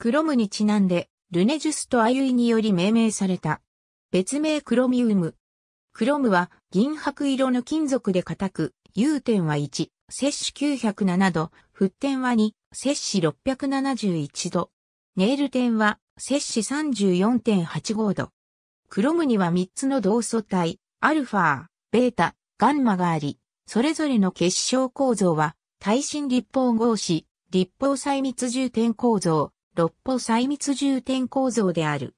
クロムにちなんで、ルネジュスとアユイにより命名された。別名クロミウム。クロムは銀白色の金属で固く、融点は1、摂氏907度、沸点は2、摂氏671度。ネール点は摂氏34.85度。クロムには3つの同素体、アルファ、ベータ、ガンマがあり、それぞれの結晶構造は、耐震立方合子、立方細密重点構造、六歩細密重点構造である。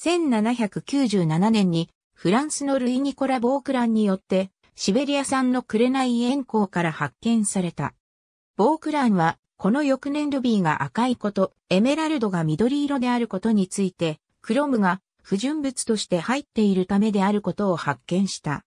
1797年にフランスのルイ・ニコラ・ボークランによってシベリア産の紅炎鉱から発見された。ボークランはこの翌年ルビーが赤いこと、エメラルドが緑色であることについて、クロムが不純物として入っているためであることを発見した。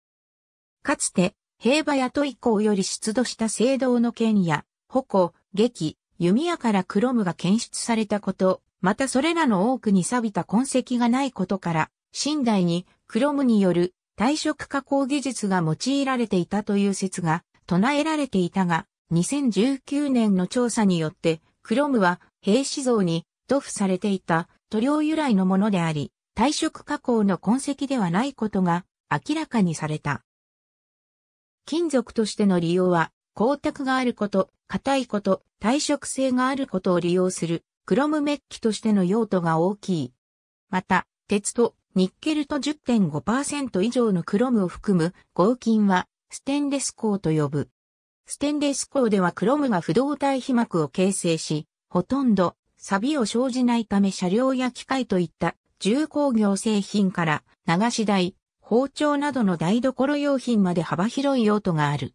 かつて、平和や都以降より出土した聖堂の剣や、矛、劇、弓矢からクロムが検出されたこと、またそれらの多くに錆びた痕跡がないことから、寝台にクロムによる退色加工技術が用いられていたという説が唱えられていたが、2019年の調査によって、クロムは兵士像に塗布されていた塗料由来のものであり、退色加工の痕跡ではないことが明らかにされた。金属としての利用は光沢があること、硬いこと、耐食性があることを利用する、クロムメッキとしての用途が大きい。また、鉄とニッケルと10.5%以上のクロムを含む合金は、ステンレス鋼と呼ぶ。ステンレス鋼ではクロムが不動体被膜を形成し、ほとんど錆を生じないため車両や機械といった重工業製品から流し台、包丁などの台所用品まで幅広い用途がある。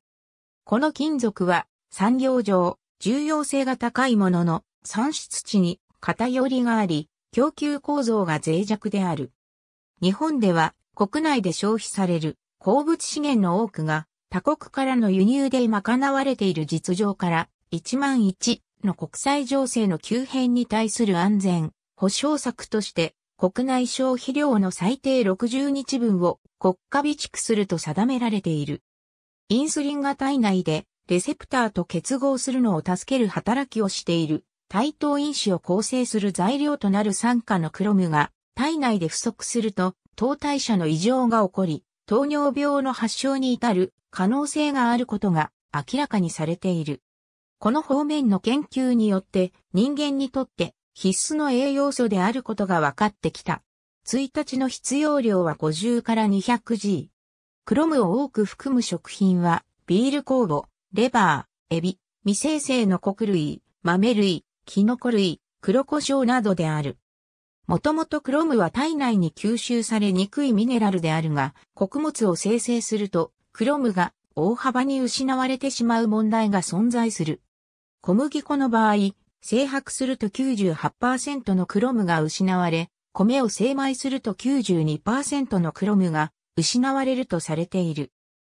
この金属は産業上重要性が高いものの産出地に偏りがあり、供給構造が脆弱である。日本では国内で消費される鉱物資源の多くが他国からの輸入で賄われている実情から1万1の国際情勢の急変に対する安全保障策として国内消費量の最低60日分を国家備蓄すると定められている。インスリンが体内でレセプターと結合するのを助ける働きをしている対等因子を構成する材料となる酸化のクロムが体内で不足すると糖代謝の異常が起こり、糖尿病の発症に至る可能性があることが明らかにされている。この方面の研究によって人間にとって必須の栄養素であることが分かってきた。1日の必要量は50から 200g。クロムを多く含む食品は、ビール酵母、レバー、エビ、未生成の穀類、豆類、キノコ類、黒胡椒などである。もともとクロムは体内に吸収されにくいミネラルであるが、穀物を生成すると、クロムが大幅に失われてしまう問題が存在する。小麦粉の場合、生白すると98%のクロムが失われ、米を精米すると92%のクロムが失われるとされている。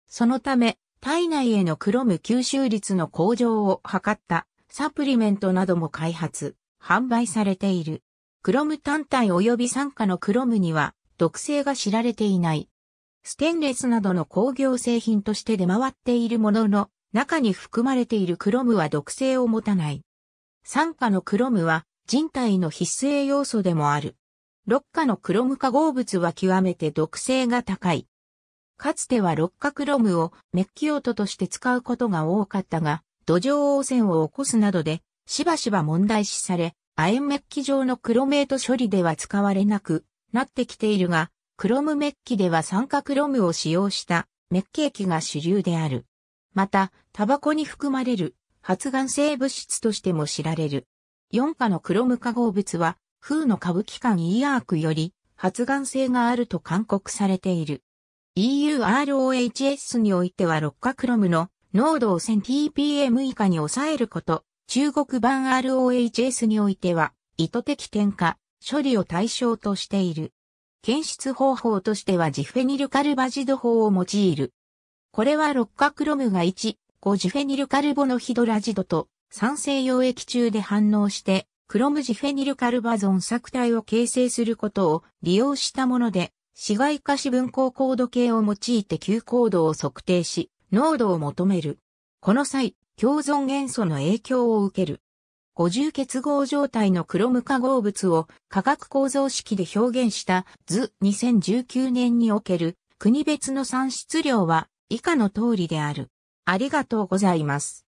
そのため、体内へのクロム吸収率の向上を図ったサプリメントなども開発、販売されている。クロム単体及び酸化のクロムには毒性が知られていない。ステンレスなどの工業製品として出回っているものの中に含まれているクロムは毒性を持たない。酸化のクロムは人体の必須栄養素でもある。六価のクロム化合物は極めて毒性が高い。かつては六花クロムをメッキオトとして使うことが多かったが、土壌汚染を起こすなどで、しばしば問題視され、亜鉛メッキ上のクロメート処理では使われなくなってきているが、クロムメッキでは酸化クロムを使用したメッキ液が主流である。また、タバコに含まれる発がん性物質としても知られる。四価のクロム化合物は風の歌舞伎館 ERC より発がん性があると勧告されている。EUROHS においては6カクロムの濃度を 1000ppm 以下に抑えること、中国版 ROHS においては意図的添加、処理を対象としている。検出方法としてはジフェニルカルバジド法を用いる。これは6カクロムが1、5ジフェニルカルボノヒドラジドと酸性溶液中で反応してクロムジフェニルカルバゾン作体を形成することを利用したもので、市外化子分光コードを用いて急高度を測定し、濃度を求める。この際、共存元素の影響を受ける。五重結合状態のクロム化合物を化学構造式で表現した図2019年における国別の産出量は以下の通りである。ありがとうございます。